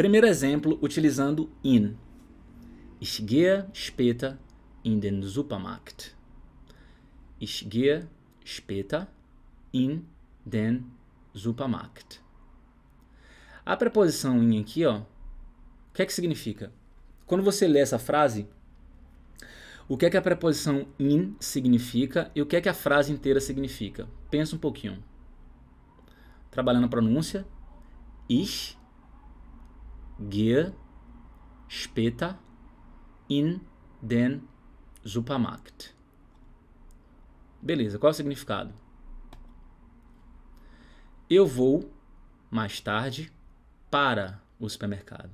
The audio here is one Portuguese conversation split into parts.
Primeiro exemplo, utilizando in. Ich gehe später in den Supermarkt. Ich gehe später in den Supermarkt. A preposição in aqui, ó, o que é que significa? Quando você lê essa frase, o que é que a preposição in significa e o que é que a frase inteira significa? Pensa um pouquinho. Trabalhando a pronúncia, ich später in den Supermarkt. Beleza, qual é o significado? Eu vou mais tarde para o supermercado.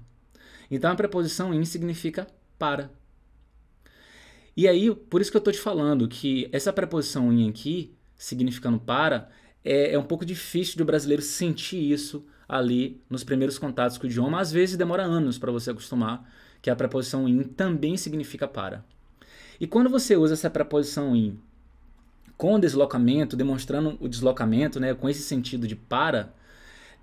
Então a preposição in significa para. E aí, por isso que eu estou te falando que essa preposição in aqui, significando para, é, é um pouco difícil de o brasileiro sentir isso ali nos primeiros contatos com o idioma. Às vezes demora anos para você acostumar, que a preposição in também significa para. E quando você usa essa preposição in com deslocamento, demonstrando o deslocamento, né, com esse sentido de para,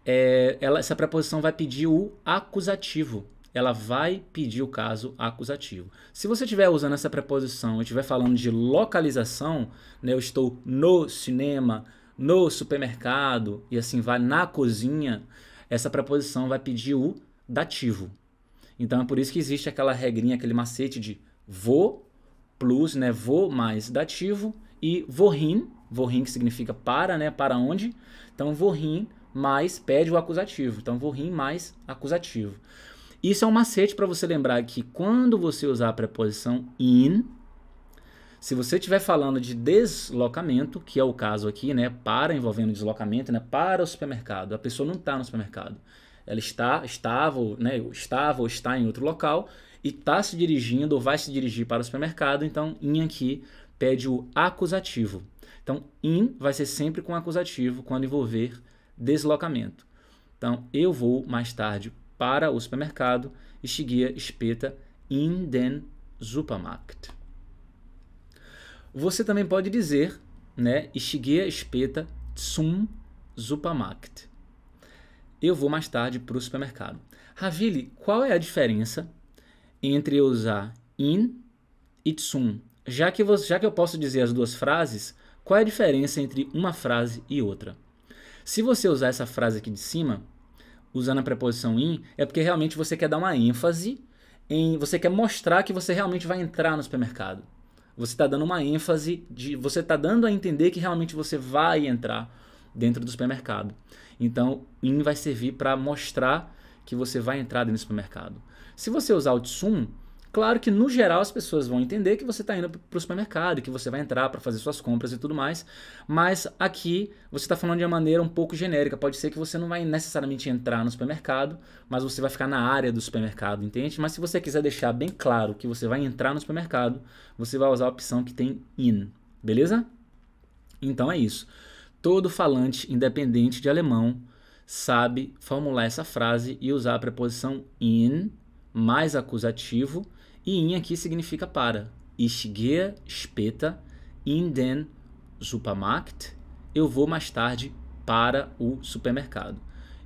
é, ela, essa preposição vai pedir o acusativo. Ela vai pedir o caso acusativo. Se você estiver usando essa preposição e estiver falando de localização, né, eu estou no cinema, no supermercado e assim vai, na cozinha, essa preposição vai pedir o dativo. Então é por isso que existe aquela regrinha, aquele macete de vou plus, né, vou mais dativo e vorrin, vorrin que significa para, né, para onde? Então vorrin mais pede o acusativo. Então vorrin mais acusativo. Isso é um macete para você lembrar que quando você usar a preposição in, se você estiver falando de deslocamento, que é o caso aqui, né, para envolvendo deslocamento, né, para o supermercado, a pessoa não está no supermercado, ela está, estava, né, estava ou está em outro local e está se dirigindo ou vai se dirigir para o supermercado, então in aqui pede o acusativo. Então in vai ser sempre com acusativo quando envolver deslocamento. Então eu vou mais tarde para o supermercado, e gehe espeta in den Supermarkt. Você também pode dizer, né, Ishigeya Espeta Tsum Zupamarkt. Eu vou mais tarde para o supermercado. Ravili, qual é a diferença entre eu usar in e tsum? Já que, você, já que eu posso dizer as duas frases, qual é a diferença entre uma frase e outra? Se você usar essa frase aqui de cima, usando a preposição in, é porque realmente você quer dar uma ênfase em. Você quer mostrar que você realmente vai entrar no supermercado. Você está dando uma ênfase de. Você está dando a entender que realmente você vai entrar dentro do supermercado. Então, in vai servir para mostrar que você vai entrar dentro do supermercado. Se você usar o tsum, Claro que no geral as pessoas vão entender que você está indo para o supermercado, que você vai entrar para fazer suas compras e tudo mais, mas aqui você está falando de uma maneira um pouco genérica. Pode ser que você não vai necessariamente entrar no supermercado, mas você vai ficar na área do supermercado, entende? Mas se você quiser deixar bem claro que você vai entrar no supermercado, você vai usar a opção que tem in, beleza? Então é isso. Todo falante independente de alemão sabe formular essa frase e usar a preposição in mais acusativo, e in aqui significa para. Ich gehe später in den Supermarkt. Eu vou mais tarde para o supermercado.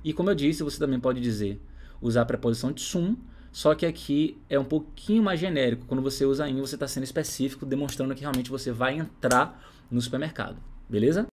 E como eu disse, você também pode dizer usar a preposição de sum, só que aqui é um pouquinho mais genérico. Quando você usa in, você está sendo específico, demonstrando que realmente você vai entrar no supermercado. Beleza?